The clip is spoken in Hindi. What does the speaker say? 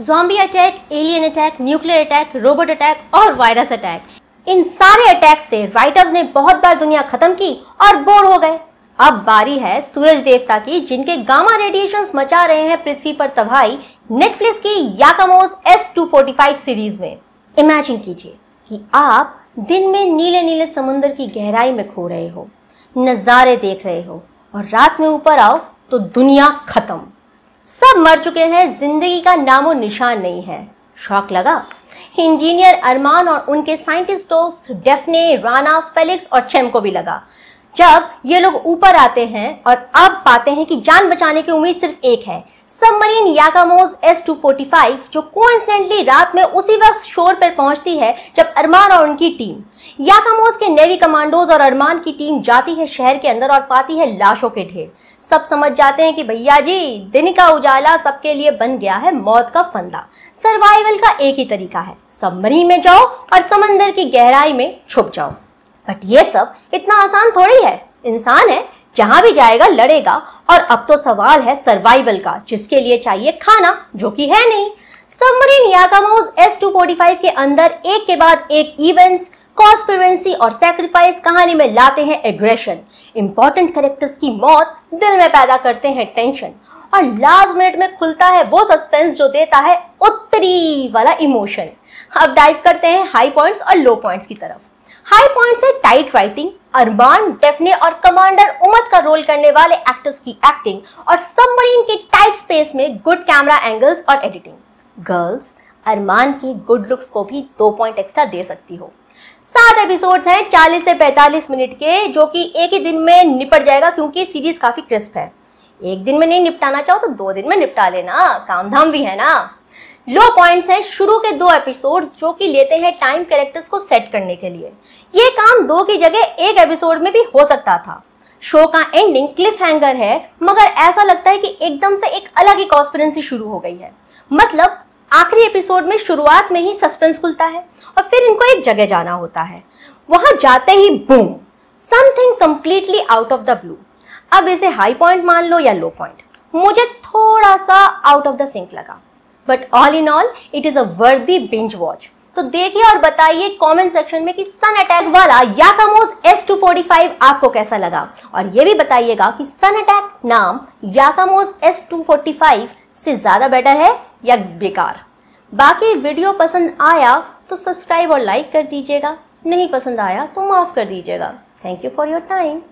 zombie attack alien attack nuclear attack robot attack और वायरस अटैक इन सारे अटैक से राइटर्स ने बहुत बार दुनिया खत्म की और बोर हो गए अब बारी है सूरज देवता की जिनके गामा रेडिएशंस मचा रहे हैं पृथ्वी पर तबाही नेटफ्लिक्स की याकामोस टू सीरीज में इमेजिन कीजिए कि आप दिन में नीले नीले समुन्दर की गहराई में खो रहे हो नज़ारे देख रहे हो और रात में ऊपर आओ तो दुनिया खत्म सब मर चुके हैं जिंदगी का नामो निशान नहीं है शौक लगा इंजीनियर अरमान और उनके साइंटिस्ट दोस्त डेफने राना फेलिक्स और चेम को भी लगा जब ये लोग ऊपर आते हैं और अब पाते हैं कि जान बचाने की उम्मीद सिर्फ एक है सबमरीन याकामोज एस टू जो को रात में उसी वक्त शोर पर पहुंचती है जब अरमान और उनकी टीम याकामोज के नेवी कमांडोज और अरमान की टीम जाती है शहर के अंदर और पाती है लाशों के ढेर सब समझ जाते हैं कि भैया जी दिन का उजाला सबके लिए बन गया है मौत का फंदा सर्वाइवल का एक ही तरीका है सबमरीन में जाओ और समंदर की गहराई में छुप जाओ बट ये सब इतना आसान थोड़ी है इंसान है जहां भी जाएगा लड़ेगा और अब तो सवाल है सर्वाइवल का जिसके लिए चाहिए खाना जो कि है नहीं सबमरीन याकामोज एस टू के अंदर एक के बाद एक इवेंट्स कॉस्पिरेंसी और सेक्रीफाइस कहानी में लाते हैं एग्रेशन इंपॉर्टेंट करेक्टर्स की मौत दिल में पैदा करते हैं टेंशन और लास्ट मिनट में खुलता है वो सस्पेंस जो देता है उत्तरी वाला इमोशन अब डाइव करते हैं हाई पॉइंट्स और लो पॉइंट्स की तरफ हाई पॉइंट से टाइट राइटिंग अरमान डेफने और कमांडर उमद का रोल करने वाले एक्टर्स की एक्टिंग और सबमरीन के टाइट स्पेस में गुड कैमरा एंगल्स और एडिटिंग गर्ल्स अरमान की गुड लुक्स को भी दो पॉइंट एक्स्ट्रा दे सकती हो सात एपिसोड्स हैं 40 से 45 मिनट के जो कि एक ही दिन में निपट जाएगा क्योंकि सीरीज काफी क्रिस्प है एक दिन में नहीं निपटाना चाहो तो दो दिन में निपटा लेना काम धाम भी है ना लो पॉइंट्स हैं शुरू के दो एपिसोड्स जो कि लेते हैं टाइम कैरेक्टर्स को सेट करने के लिए ये काम दो की जगह एक एपिसोड में भी हो सकता था शो का एंडिंग क्लिफ हैंगर है मगर ऐसा लगता है कि एकदम से एक अलग ही कॉन्स्परेंसी शुरू हो गई है मतलब आखिरी एपिसोड में शुरुआत में ही सस्पेंस खुलता है और फिर इनको एक जगह जाना होता है वहां जाते ही boom something completely out of the blue अब इसे हाई पॉइंट मान लो या लो पॉइंट मुझे थोड़ा सा आउट ऑफ द सिंक लगा but all in all it is a worthy binge watch तो देखिए और बताइए कमेंट सेक्शन में कि सन अटैक वाला Yakamoz S two forty five आपको कैसा लगा और ये भी बताइएगा कि सन अटैक नाम Yakamoz S two forty five से ज़्यादा बेटर है या बेकार बाकी वीडियो पसंद आया तो सब्सक्राइब और लाइक कर दीजिएगा नहीं पसंद आया तो माफ़ कर दीजिएगा thank you for your time